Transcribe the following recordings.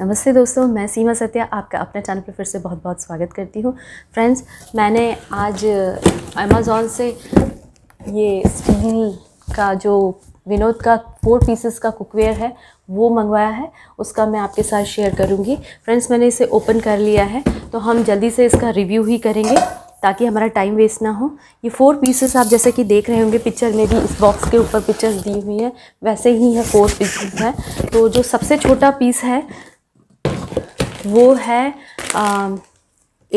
नमस्ते दोस्तों मैं सीमा सत्या आपका अपने चैनल पर फिर से बहुत बहुत स्वागत करती हूँ फ्रेंड्स मैंने आज अमेज़ोन uh, से ये स्टील का जो विनोद का फोर पीसेस का कुकवेयर है वो मंगवाया है उसका मैं आपके साथ शेयर करूँगी फ्रेंड्स मैंने इसे ओपन कर लिया है तो हम जल्दी से इसका रिव्यू ही करेंगे ताकि हमारा टाइम वेस्ट ना हो ये फोर पीसेस आप जैसे कि देख रहे होंगे पिक्चर में भी इस बॉक्स के ऊपर पिक्चर्स दी हुई हैं वैसे ही है फोर पीसेस हैं तो जो सबसे छोटा पीस है वो है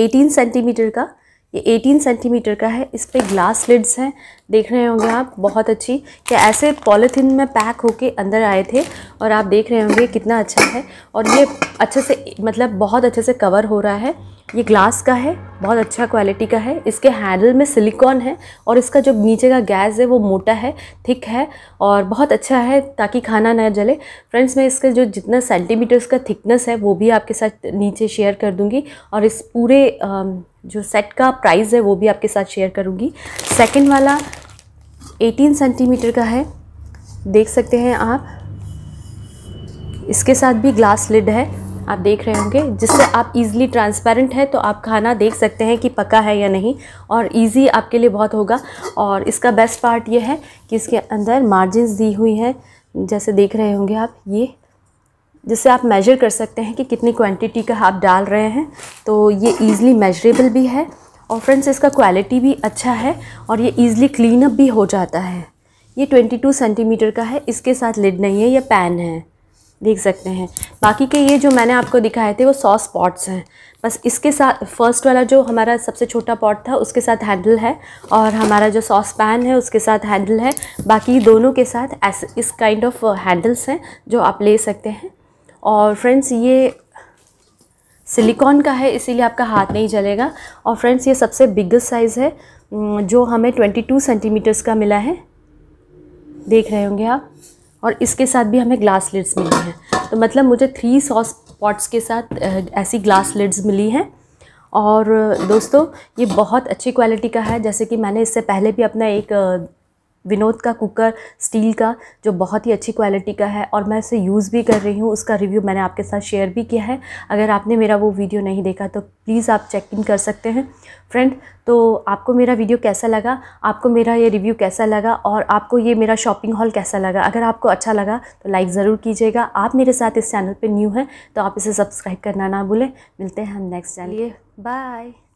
एटीन सेंटीमीटर का ये 18 सेंटीमीटर का है इस पर ग्लास लिड्स हैं देख रहे होंगे आप बहुत अच्छी क्या ऐसे पॉलीथीन में पैक होके अंदर आए थे और आप देख रहे होंगे कितना अच्छा है और ये अच्छे से मतलब बहुत अच्छे से कवर हो रहा है ये ग्लास का है बहुत अच्छा क्वालिटी का है इसके हैंडल में सिलिकॉन है और इसका जो नीचे का गैस है वो मोटा है थिक है और बहुत अच्छा है ताकि खाना ना जले फ्रेंड्स मैं इसके जो जितना सेंटीमीटर्स का थिकनेस है वो भी आपके साथ नीचे शेयर कर दूँगी और इस पूरे जो सेट का प्राइस है वो भी आपके साथ शेयर करूँगी सेकेंड वाला एटीन सेंटीमीटर का है देख सकते हैं आप इसके साथ भी ग्लास लिड है आप देख रहे होंगे जिससे आप इजीली ट्रांसपेरेंट है तो आप खाना देख सकते हैं कि पका है या नहीं और इजी आपके लिए बहुत होगा और इसका बेस्ट पार्ट ये है कि इसके अंदर मार्जिन दी हुई हैं जैसे देख रहे होंगे आप ये जिससे आप मेजर कर सकते हैं कि कितनी क्वांटिटी का आप डाल रहे हैं तो ये ईज़िली मेजरेबल भी है और फ्रेंड्स इसका क्वालिटी भी अच्छा है और ये ईज़िली क्लीन अप भी हो जाता है ये 22 सेंटीमीटर का है इसके साथ लिड नहीं है यह पैन है देख सकते हैं बाकी के ये जो मैंने आपको दिखाए थे वो सॉस पॉट्स हैं बस इसके साथ फर्स्ट वाला जो हमारा सबसे छोटा पॉट था उसके साथ हैंडल है और हमारा जो सॉस पैन है उसके साथ हैंडल है बाकी दोनों के साथ ऐसे इस काइंड ऑफ हैंडल्स हैं जो आप ले सकते हैं और फ्रेंड्स ये सिलिकॉन का है इसीलिए आपका हाथ नहीं जलेगा और फ्रेंड्स ये सबसे बिगेस्ट साइज़ है जो हमें टू सेंटीमीटर्स का मिला है देख रहे होंगे आप और इसके साथ भी हमें ग्लास लिड्स मिली हैं तो मतलब मुझे थ्री सॉस पॉट्स के साथ ऐसी ग्लास लिड्स मिली हैं और दोस्तों ये बहुत अच्छी क्वालिटी का है जैसे कि मैंने इससे पहले भी अपना एक विनोद का कुकर स्टील का जो बहुत ही अच्छी क्वालिटी का है और मैं उसे यूज़ भी कर रही हूँ उसका रिव्यू मैंने आपके साथ शेयर भी किया है अगर आपने मेरा वो वीडियो नहीं देखा तो प्लीज़ आप चेक इन कर सकते हैं फ्रेंड तो आपको मेरा वीडियो कैसा लगा आपको मेरा ये रिव्यू कैसा लगा और आपको ये मेरा शॉपिंग हॉल कैसा लगा अगर आपको अच्छा लगा तो लाइक ज़रूर कीजिएगा आप मेरे साथ इस चैनल पर न्यू हैं तो आप इसे सब्सक्राइब करना ना भूलें मिलते हैं हम नेक्स्ट चैनल बाय